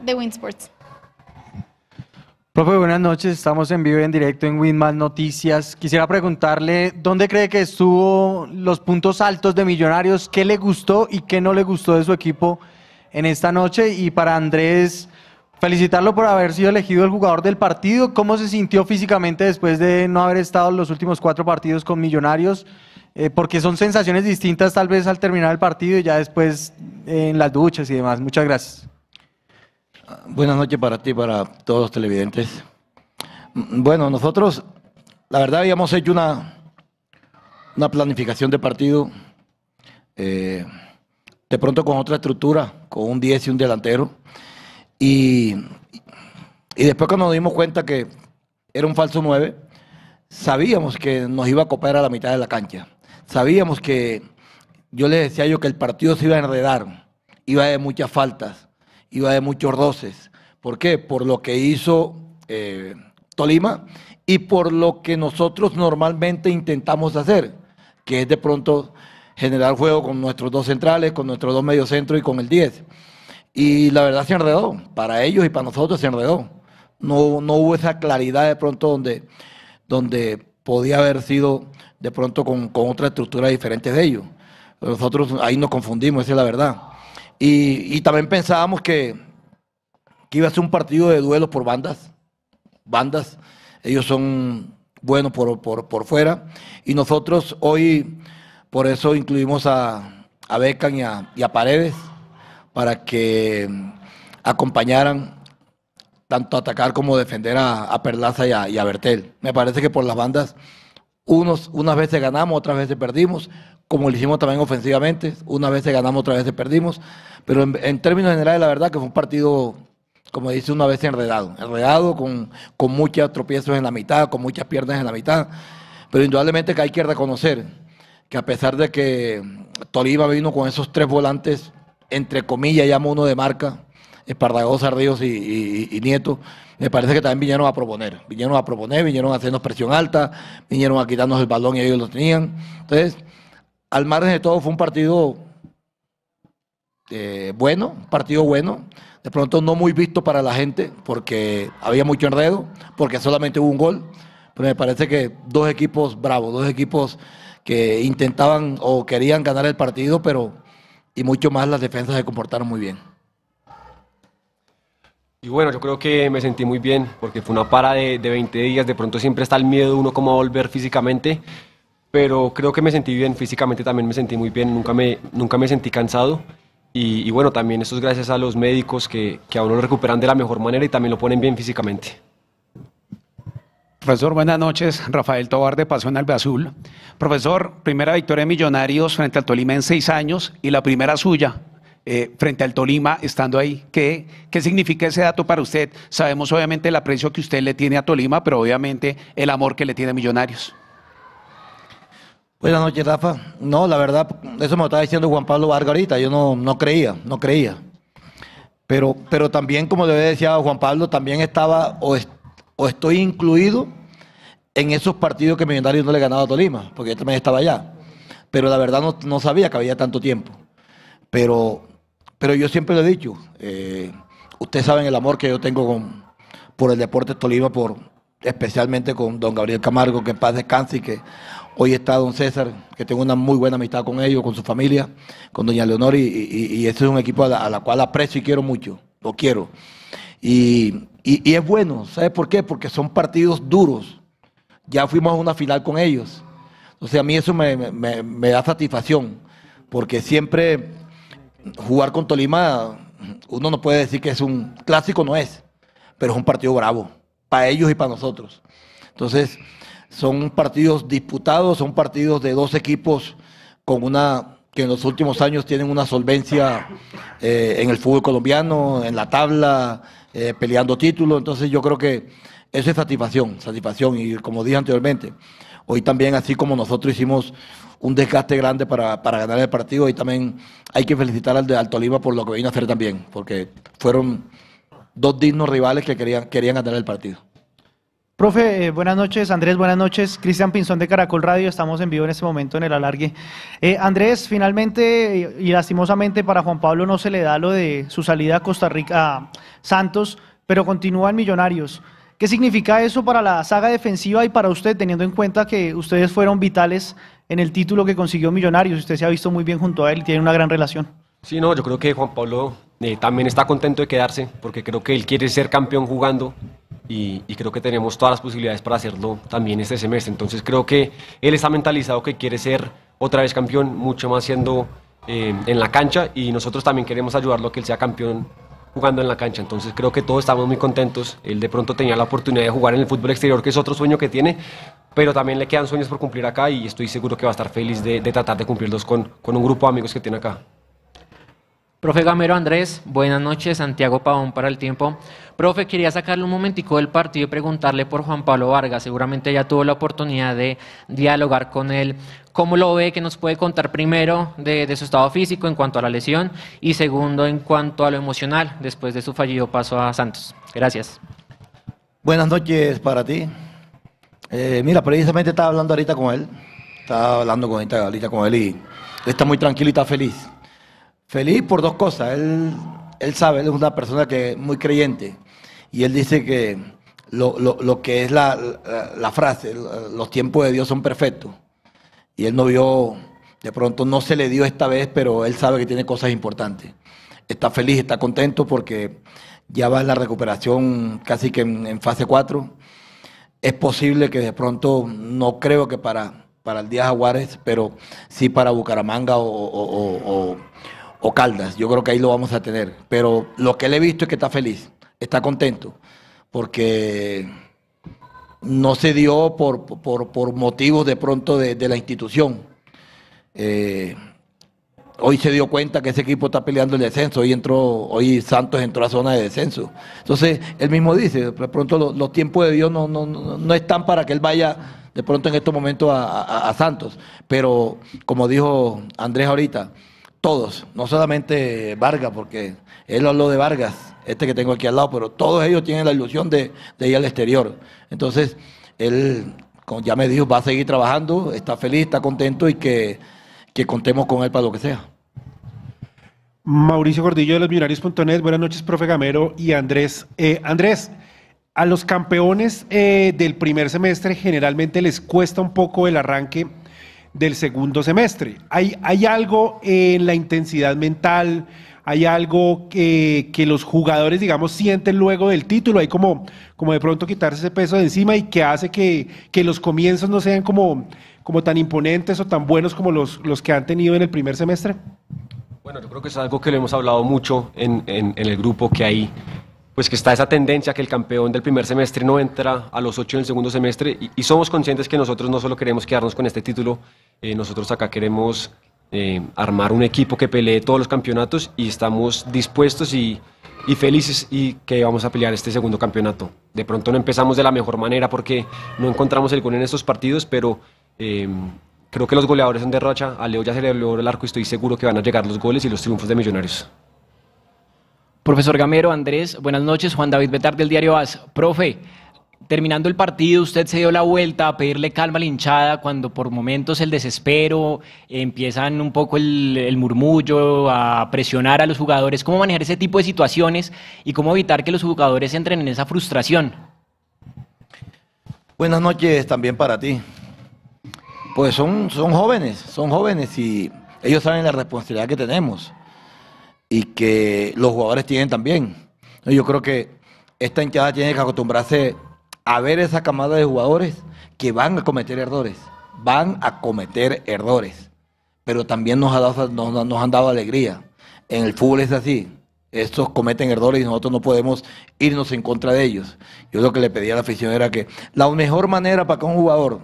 de Winsports. Profe, buenas noches. Estamos en vivo y en directo en Winman Noticias. Quisiera preguntarle dónde cree que estuvo los puntos altos de Millonarios, qué le gustó y qué no le gustó de su equipo en esta noche. Y para Andrés, felicitarlo por haber sido elegido el jugador del partido. ¿Cómo se sintió físicamente después de no haber estado los últimos cuatro partidos con Millonarios? Eh, porque son sensaciones distintas tal vez al terminar el partido y ya después eh, en las duchas y demás. Muchas gracias. Buenas noches para ti, para todos los televidentes. Bueno, nosotros, la verdad, habíamos hecho una, una planificación de partido, eh, de pronto con otra estructura, con un 10 y un delantero. Y, después cuando nos dimos cuenta que era un falso 9, sabíamos que nos iba a copiar a la mitad de la cancha. Sabíamos que, yo les decía yo que el partido se iba a enredar, iba a haber muchas faltas iba de muchos doces, ¿Por qué? Por lo que hizo eh, Tolima y por lo que nosotros normalmente intentamos hacer, que es de pronto generar juego con nuestros dos centrales, con nuestros dos mediocentros y con el 10. Y la verdad se enredó, para ellos y para nosotros se enredó. No, no hubo esa claridad de pronto donde, donde podía haber sido de pronto con, con otra estructura diferente de ellos. Nosotros ahí nos confundimos, esa es la verdad. Y, también pensábamos que, iba a ser un partido de duelo por bandas. Bandas, ellos son buenos por, fuera. Y nosotros hoy, por eso incluimos a, a y a, Paredes, para que acompañaran tanto a atacar como defender a, Perlaza y a, y a, Bertel. Me parece que por las bandas, unos, unas veces ganamos, otras veces perdimos, como lo hicimos también ofensivamente. Una vez se ganamos, otra vez se perdimos. Pero en, términos generales, la verdad que fue un partido, como dice, una vez enredado. Enredado, con, con muchos tropiezos en la mitad, con muchas piernas en la mitad. Pero indudablemente que hay que reconocer que a pesar de que Tolima vino con esos tres volantes, entre comillas, llamo uno de marca, Espardagosa, Ríos y, y, Nieto, me parece que también vinieron a proponer. Vinieron a proponer, vinieron a hacernos presión alta, vinieron a quitarnos el balón y ellos lo tenían. Entonces, al margen de todo fue un partido eh, bueno, partido bueno, de pronto no muy visto para la gente porque había mucho enredo, porque solamente hubo un gol, pero me parece que dos equipos bravos, dos equipos que intentaban o querían ganar el partido, pero y mucho más las defensas se comportaron muy bien. Y bueno, yo creo que me sentí muy bien porque fue una para de, de 20 días, de pronto siempre está el miedo uno cómo volver físicamente pero creo que me sentí bien físicamente, también me sentí muy bien, nunca me, nunca me sentí cansado. Y, bueno, también eso es gracias a los médicos que, que a uno lo recuperan de la mejor manera y también lo ponen bien físicamente. Profesor, buenas noches. Rafael Tobar de Pasión Alba Azul. Profesor, primera victoria de Millonarios frente al Tolima en seis años y la primera suya eh, frente al Tolima estando ahí. ¿Qué, ¿Qué significa ese dato para usted? Sabemos obviamente el aprecio que usted le tiene a Tolima, pero obviamente el amor que le tiene a Millonarios. Buenas noches, Rafa. No, la verdad, eso me lo estaba diciendo Juan Pablo Vargas ahorita. Yo no, no creía, no creía. Pero, pero también, como le decía Juan Pablo, también estaba o, o estoy incluido en esos partidos que Millonarios no le ganaba a Tolima, porque yo también estaba allá. Pero la verdad no, sabía que había tanto tiempo. Pero, pero yo siempre lo he dicho, eh, ustedes saben el amor que yo tengo con, por el deporte de Tolima, por, especialmente con don Gabriel Camargo, que en paz descanse y que Hoy está don César, que tengo una muy buena amistad con ellos, con su familia, con doña Leonor, y, y, es un equipo a la, cual aprecio y quiero mucho, lo quiero. Y, es bueno, ¿sabes por qué? Porque son partidos duros. Ya fuimos a una final con ellos. Entonces a mí eso me da satisfacción, porque siempre jugar con Tolima, uno no puede decir que es un clásico, no es, pero es un partido bravo, para ellos y para nosotros. Entonces, son partidos disputados, son partidos de dos equipos con una que en los últimos años tienen una solvencia eh, en el fútbol colombiano, en la tabla, eh, peleando títulos. Entonces yo creo que eso es satisfacción, satisfacción. Y como dije anteriormente, hoy también así como nosotros hicimos un desgaste grande para, para ganar el partido, hoy también hay que felicitar al, de Alto Lima por lo que vino a hacer también, porque fueron dos dignos rivales que querían, querían ganar el partido. Profe, eh, buenas noches. Andrés, buenas noches. Cristian Pinzón de Caracol Radio. Estamos en vivo en este momento en el alargue. Eh, Andrés, finalmente y lastimosamente para Juan Pablo no se le da lo de su salida a Costa Rica, a Santos, pero continúa en Millonarios. ¿Qué significa eso para la saga defensiva y para usted, teniendo en cuenta que ustedes fueron vitales en el título que consiguió Millonarios? Usted se ha visto muy bien junto a él y tiene una gran relación. Sí, no, yo creo que Juan Pablo eh, también está contento de quedarse, porque creo que él quiere ser campeón jugando y, creo que tenemos todas las posibilidades para hacerlo también este semestre. Entonces creo que él está mentalizado que quiere ser otra vez campeón, mucho más siendo eh, en la cancha y nosotros también queremos ayudarlo a que él sea campeón jugando en la cancha. Entonces creo que todos estamos muy contentos. Él de pronto tenía la oportunidad de jugar en el fútbol exterior, que es otro sueño que tiene, pero también le quedan sueños por cumplir acá y estoy seguro que va a estar feliz de, tratar de cumplirlos con, con un grupo de amigos que tiene acá. Profe Gamero Andrés, buenas noches, Santiago Pavón para el tiempo. Profe, quería sacarle un momentico del partido y preguntarle por Juan Pablo Vargas, seguramente ya tuvo la oportunidad de dialogar con él. ¿Cómo lo ve? ¿Qué nos puede contar primero de, su estado físico en cuanto a la lesión y segundo en cuanto a lo emocional después de su fallido paso a Santos? Gracias. Buenas noches para ti. Eh, mira, precisamente estaba hablando ahorita con él, estaba hablando con, ahorita con él y está muy tranquilo y está feliz Feliz por dos cosas. Él, él sabe, él es una persona que muy creyente. Y él dice que lo, que es la, frase, los tiempos de Dios son perfectos. Y él no vio, de pronto no se le dio esta vez, pero él sabe que tiene cosas importantes. Está feliz, está contento porque ya va la recuperación casi que en, fase 4. Es posible que de pronto, no creo que para, para el día Jaguares, pero sí para Bucaramanga o o Caldas. Yo creo que ahí lo vamos a tener. Pero lo que le he visto es que está feliz, está contento, porque no se dio por, motivos de pronto de, la institución. Eh, hoy se dio cuenta que ese equipo está peleando el descenso, hoy entró, hoy Santos entró a zona de descenso. Entonces, él mismo dice, de pronto los, tiempos de Dios no, no, están para que él vaya de pronto en estos momentos a Santos. Pero como dijo Andrés ahorita, todos, no solamente Vargas, porque él habló de Vargas, este que tengo aquí al lado, pero todos ellos tienen la ilusión de, ir al exterior. Entonces, él como ya me dijo, va a seguir trabajando, está feliz, está contento y que, contemos con él para lo que sea. Mauricio Gordillo de losmillonarios.net, buenas noches, profe Gamero y Andrés. Eh, Andrés, a los campeones eh, del primer semestre generalmente les cuesta un poco el arranque del segundo semestre. Hay, hay algo en la intensidad mental, hay algo que, los jugadores, digamos, sienten luego del título, hay como, como de pronto quitarse ese peso de encima y que hace que, los comienzos no sean como, como tan imponentes o tan buenos como los, los que han tenido en el primer semestre. Bueno, yo creo que es algo que le hemos hablado mucho en el grupo, que hay pues que está esa tendencia que el campeón del primer semestre no entra a los ocho el segundo semestre y, somos conscientes que nosotros no solo queremos quedarnos con este título, eh, nosotros acá queremos eh, armar un equipo que pelee todos los campeonatos y estamos dispuestos y, felices y que vamos a pelear este segundo campeonato. De pronto no empezamos de la mejor manera porque no encontramos el gol en estos partidos, pero... Em, creo que los goleadores son de racha. A Leo ya se le logró el arco y estoy seguro que van a llegar los goles y los triunfos de Millonarios. Profesor Gamero, Andrés, buenas noches. Juan David Betar del diario AS. Profe, terminando el partido, usted se dio la vuelta a pedirle calma a la hinchada cuando por momentos el desespero, empiezan un poco el, murmullo, a presionar a los jugadores. ¿Cómo manejar ese tipo de situaciones y cómo evitar que los jugadores entren en esa frustración? Buenas noches también para ti. Pues son, son jóvenes, son jóvenes y ellos saben la responsabilidad que tenemos y que los jugadores tienen también. Yo creo que esta hinchada tiene que acostumbrarse a ver esa camada de jugadores que van a cometer errores, van a cometer errores, pero también nos, ha dado, nos, han dado alegría. En el fútbol es así, estos cometen errores y nosotros no podemos irnos en contra de ellos. Yo lo que le pedía a la afición era que la mejor manera para que un jugador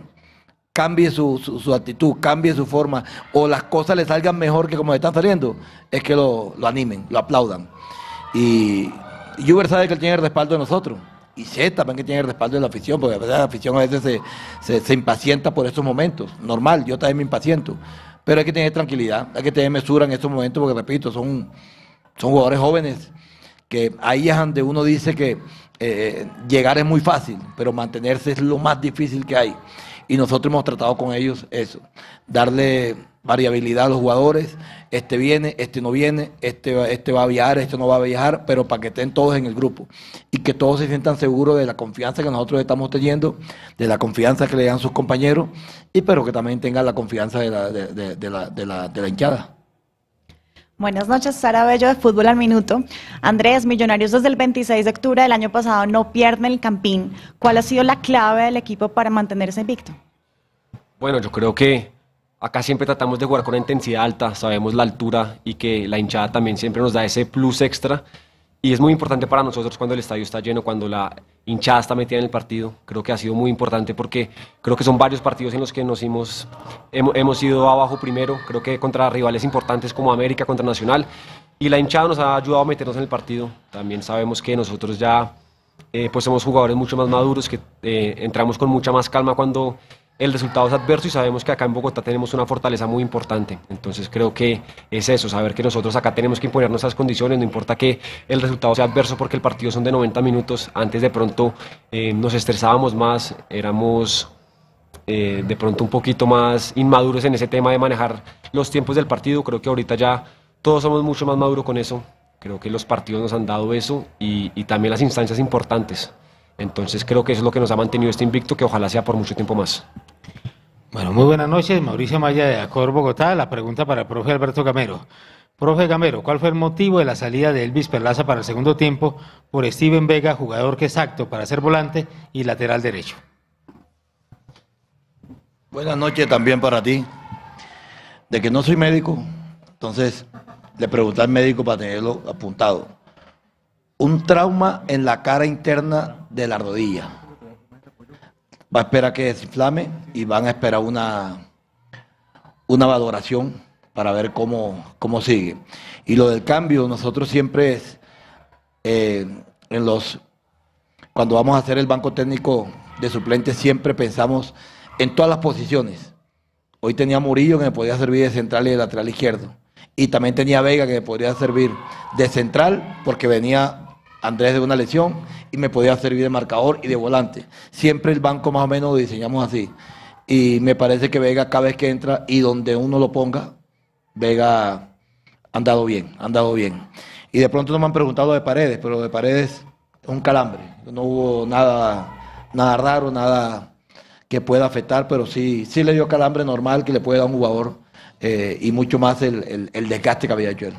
cambie su, actitud, cambie su forma, o las cosas le salgan mejor que como le están saliendo, es que lo, animen, lo aplaudan. Y Uber sabe que él tiene el respaldo de nosotros. Y sé también que tiene el respaldo de la afición, porque a la afición a veces se, impacienta por estos momentos. Normal, yo también me impaciento. Pero hay que tener tranquilidad, hay que tener mesura en estos momentos, porque repito, son, son jugadores jóvenes que ahí es donde uno dice que eh, eh, llegar es muy fácil, pero mantenerse es lo más difícil que hay y nosotros hemos tratado con ellos eso, darle variabilidad a los jugadores, este viene, este no viene, este, este va a viajar, este no va a viajar, pero para que estén todos en el grupo y que todos se sientan seguros de la confianza que nosotros estamos teniendo, de la confianza que le dan sus compañeros y pero que también tengan la confianza de la, de, de la hinchada. Buenas noches, Sara Bello de Fútbol al Minuto. Andrés, Millonarios desde el 26 de octubre del año pasado no pierden el Campín. ¿Cuál ha sido la clave del equipo para mantenerse invicto? Bueno, yo creo que acá siempre tratamos de jugar con una intensidad alta, sabemos la altura y que la hinchada también siempre nos da ese plus extra. Y es muy importante para nosotros cuando el estadio está lleno, cuando la hinchada está metida en el partido. Creo que ha sido muy importante porque creo que son varios partidos en los que nos hemos, hemos, ido abajo primero. Creo que contra rivales importantes como América, contra Nacional. Y la hinchada nos ha ayudado a meternos en el partido. También sabemos que nosotros ya eh, pues somos jugadores mucho más maduros, que eh, entramos con mucha más calma cuando el resultado es adverso y sabemos que acá en Bogotá tenemos una fortaleza muy importante. Entonces creo que es eso, saber que nosotros acá tenemos que imponernos esas condiciones, no importa que el resultado sea adverso porque el partido son de 90 minutos. Antes de pronto eh, nos estresábamos más, éramos eh, de pronto un poquito más inmaduros en ese tema de manejar los tiempos del partido. Creo que ahorita ya todos somos mucho más maduros con eso. Creo que los partidos nos han dado eso y, y también las instancias importantes. Entonces creo que es lo que nos ha mantenido este invicto, que ojalá sea por mucho tiempo más. Bueno, muy buenas noches. Mauricio Maya de Acor Bogotá. La pregunta para el profe Alberto Camero. Profe Gamero, ¿cuál fue el motivo de la salida de Elvis Perlaza para el segundo tiempo por Steven Vega, jugador que es acto para ser volante y lateral derecho? Buenas noches también para ti. De que no soy médico, entonces le pregunté al médico para tenerlo apuntado. Un trauma en la cara interna de la rodilla espera a esperar que desinflame y van a esperar una, una valoración para ver cómo, cómo sigue. Y lo del cambio, nosotros siempre es, eh, en los, cuando vamos a hacer el banco técnico de suplentes, siempre pensamos en todas las posiciones. Hoy tenía Murillo que me podía servir de central y de lateral izquierdo. Y también tenía Vega que me podría servir de central porque venía Andrés de una lesión y me podía servir de marcador y de volante. Siempre el banco más o menos lo diseñamos así. Y me parece que Vega cada vez que entra y donde uno lo ponga, Vega ha andado bien, ha andado bien. Y de pronto no me han preguntado de Paredes, pero de Paredes es un calambre. No hubo nada, nada raro, nada que pueda afectar, pero sí, sí le dio calambre normal que le puede dar un jugador eh, y mucho más el, el, el desgaste que había hecho él.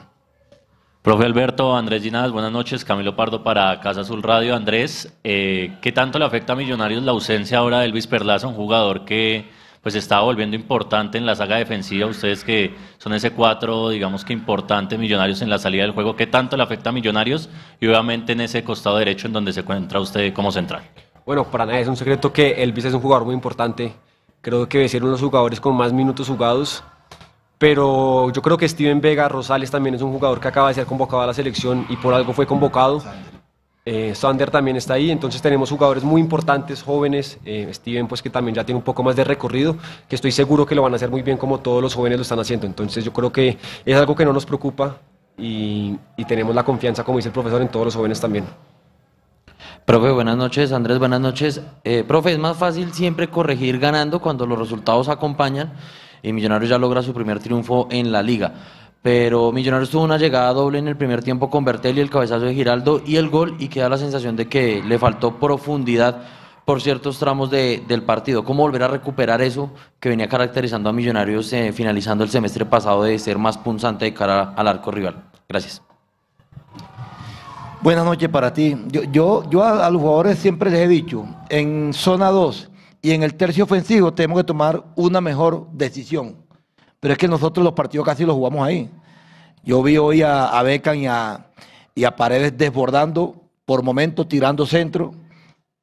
Profe Alberto, Andrés Ginás, buenas noches. Camilo Pardo para Casa Azul Radio. Andrés, eh, ¿qué tanto le afecta a Millonarios la ausencia ahora de Elvis Perlaza, un jugador que pues estaba volviendo importante en la saga defensiva? Ustedes que son ese cuatro, digamos que importante, Millonarios en la salida del juego, ¿qué tanto le afecta a Millonarios? Y obviamente en ese costado derecho en donde se encuentra usted como central. Bueno, para nada. es un secreto que Elvis es un jugador muy importante. Creo que debe ser uno de los jugadores con más minutos jugados pero yo creo que Steven Vega Rosales también es un jugador que acaba de ser convocado a la selección y por algo fue convocado. Eh, Sander también está ahí, entonces tenemos jugadores muy importantes, jóvenes, eh, Steven pues que también ya tiene un poco más de recorrido, que estoy seguro que lo van a hacer muy bien como todos los jóvenes lo están haciendo, entonces yo creo que es algo que no nos preocupa y, tenemos la confianza, como dice el profesor, en todos los jóvenes también. Profe, buenas noches. Andrés, buenas noches. Eh, profe, es más fácil siempre corregir ganando cuando los resultados acompañan y Millonarios ya logra su primer triunfo en la liga. Pero Millonarios tuvo una llegada doble en el primer tiempo con Bertelli, y el cabezazo de Giraldo y el gol y queda la sensación de que le faltó profundidad por ciertos tramos del partido. ¿Cómo volver a recuperar eso que venía caracterizando a Millonarios eh, finalizando el semestre pasado de ser más punzante de cara al arco rival? Gracias. Buenas noches para ti. Yo, yo, a, a, los jugadores siempre les he dicho, en zona 2, y en el tercio ofensivo tenemos que tomar una mejor decisión. Pero es que nosotros los partidos casi los jugamos ahí. Yo vi hoy a, a Beckham y a, Paredes desbordando, por momentos tirando centro.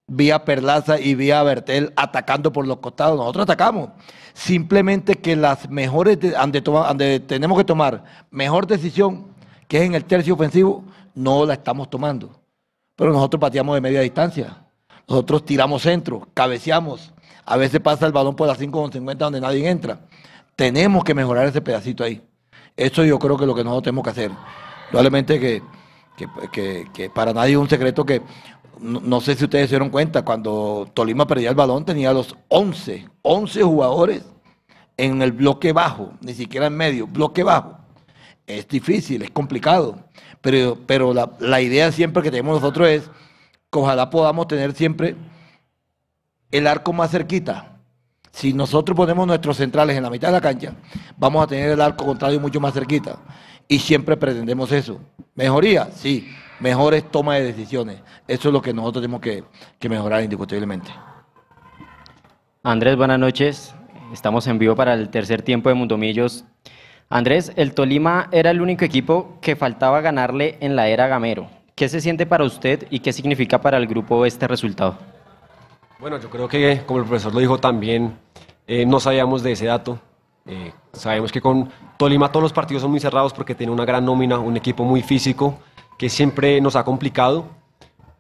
Vi a Perlaza y vi a Bertel atacando por los costados. Nosotros atacamos. Simplemente que las mejores, donde tenemos que tomar mejor decisión, que es en el tercio ofensivo, no la estamos tomando. Pero nosotros pateamos de media distancia. Nosotros tiramos centro, cabeceamos, a veces pasa el balón por las 50 donde nadie entra. Tenemos que mejorar ese pedacito ahí. Eso yo creo que es lo que nosotros tenemos que hacer. Probablemente que, que, para nadie es un secreto que, no, sé si ustedes se dieron cuenta, cuando Tolima perdía el balón tenía los 11, 11 jugadores en el bloque bajo, ni siquiera en medio, bloque bajo. Es difícil, es complicado, pero, pero la, la idea siempre que tenemos nosotros es que ojalá podamos tener siempre el arco más cerquita. Si nosotros ponemos nuestros centrales en la mitad de la cancha, vamos a tener el arco contrario mucho más cerquita. Y siempre pretendemos eso. Mejoría, sí. Mejores toma de decisiones. Eso es lo que nosotros tenemos que, que mejorar indiscutiblemente. Andrés, buenas noches. Estamos en vivo para el tercer tiempo de Mundomillos. Andrés, el Tolima era el único equipo que faltaba ganarle en la era Gamero. ¿Qué se siente para usted y qué significa para el grupo este resultado? Bueno, yo creo que, como el profesor lo dijo también, eh, no sabíamos de ese dato. Eh, sabemos que con Tolima todos los partidos son muy cerrados porque tiene una gran nómina, un equipo muy físico que siempre nos ha complicado.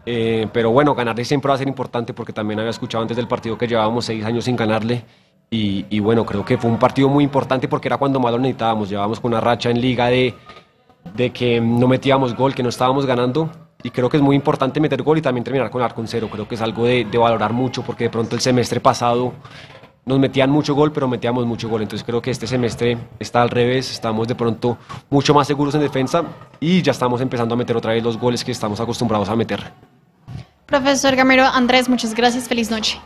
Eh, pero bueno, ganarle siempre va a ser importante porque también había escuchado antes del partido que llevábamos seis años sin ganarle. Y, bueno, creo que fue un partido muy importante porque era cuando más lo necesitábamos. Llevábamos con una racha en liga de que no metíamos gol, que no estábamos ganando y creo que es muy importante meter gol y también terminar con arco en cero. Creo que es algo de, de, valorar mucho porque de pronto el semestre pasado nos metían mucho gol, pero metíamos mucho gol. Entonces creo que este semestre está al revés, estamos de pronto mucho más seguros en defensa y ya estamos empezando a meter otra vez los goles que estamos acostumbrados a meter. Profesor Gamero, Andrés, muchas gracias, feliz noche.